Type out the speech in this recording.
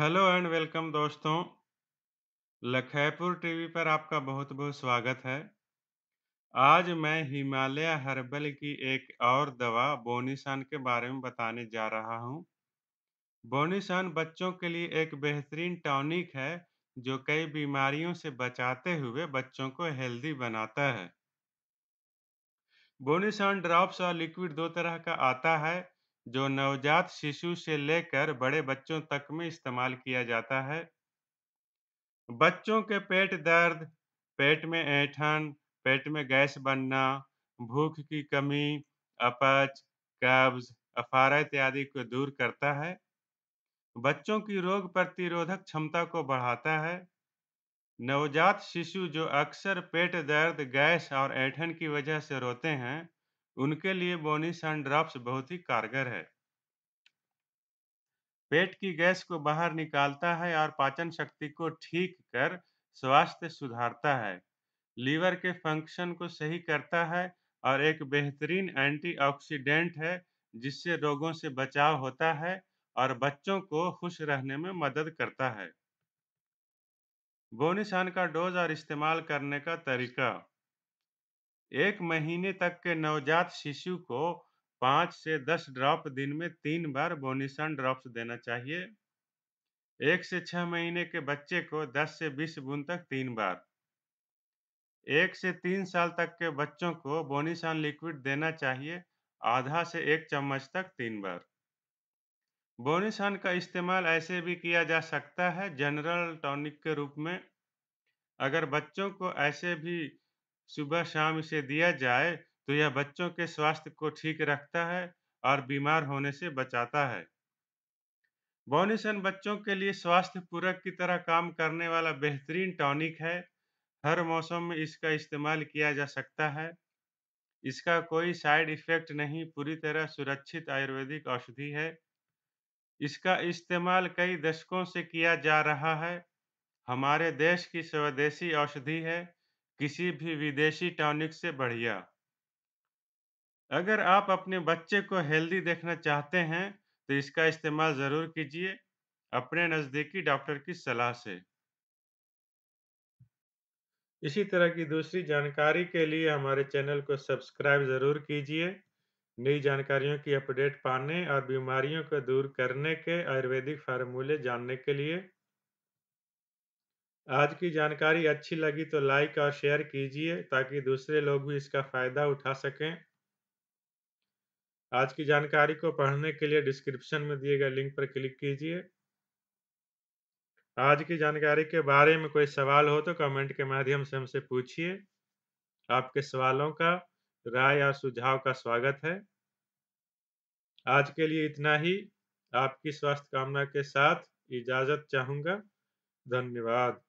hello and welcome दोस्तों लखैपुर TV पर आपका बहुत बहुत स्वागत है आज मैं हिमालय हर्बल की एक और दवा बोनीसान के बारे में बताने जा रहा हूँ बोनीसान बच्चों के लिए एक बेहतरीन टॉनिक है जो कई बीमारियों से बचाते हुए बच्चों को हेल्दी बनाता है बोनीसान ड्रॉप्स और लिक्विड दो तरह का आता है जो नवजात शिशु से लेकर बड़े बच्चों तक में इस्तेमाल किया जाता है बच्चों के पेट दर्द पेट में ऐठन पेट में गैस बनना भूख की कमी अपच कब्ज अफारा इत्यादि को दूर करता है बच्चों की रोग प्रतिरोधक क्षमता को बढ़ाता है नवजात शिशु जो अक्सर पेट दर्द गैस और ऐठन की वजह से रोते हैं उनके लिए बोनी एंड ड्रॉप्स बहुत ही कारगर है पेट की गैस को बाहर निकालता है और पाचन शक्ति को ठीक कर स्वास्थ्य सुधारता है लीवर के फंक्शन को सही करता है और एक बेहतरीन एंटीऑक्सीडेंट है जिससे रोगों से बचाव होता है और बच्चों को खुश रहने में मदद करता है बोनिसान का डोज और इस्तेमाल करने का तरीका एक महीने तक के नवजात शिशु को पाँच से दस ड्रॉप दिन में तीन बार बोनिसन ड्रॉप्स देना चाहिए एक से छह महीने के बच्चे को दस से बीस बूंद तक तीन बार एक से तीन साल तक के बच्चों को बोनिसन लिक्विड देना चाहिए आधा से एक चम्मच तक तीन बार बोनिसन का इस्तेमाल ऐसे भी किया जा सकता है जनरल टॉनिक के रूप में अगर बच्चों को ऐसे भी सुबह शाम इसे दिया जाए तो यह बच्चों के स्वास्थ्य को ठीक रखता है और बीमार होने से बचाता है बॉनिसन बच्चों के लिए स्वास्थ्य पूरक की तरह काम करने वाला बेहतरीन टॉनिक है हर मौसम में इसका इस्तेमाल किया जा सकता है इसका कोई साइड इफेक्ट नहीं पूरी तरह सुरक्षित आयुर्वेदिक औषधि है इसका इस्तेमाल कई दशकों से किया जा रहा है हमारे देश की स्वदेशी औषधि है किसी भी विदेशी टॉनिक से बढ़िया अगर आप अपने बच्चे को हेल्दी देखना चाहते हैं तो इसका इस्तेमाल ज़रूर कीजिए अपने नज़दीकी डॉक्टर की सलाह से इसी तरह की दूसरी जानकारी के लिए हमारे चैनल को सब्सक्राइब ज़रूर कीजिए नई जानकारियों की अपडेट पाने और बीमारियों को दूर करने के आयुर्वेदिक फार्मूले जानने के लिए आज की जानकारी अच्छी लगी तो लाइक और शेयर कीजिए ताकि दूसरे लोग भी इसका फायदा उठा सकें आज की जानकारी को पढ़ने के लिए डिस्क्रिप्शन में दिए गए लिंक पर क्लिक कीजिए आज की जानकारी के बारे में कोई सवाल हो तो कमेंट के माध्यम से हमसे पूछिए आपके सवालों का राय और सुझाव का स्वागत है आज के लिए इतना ही आपकी स्वास्थ्य कामना के साथ इजाज़त चाहूँगा धन्यवाद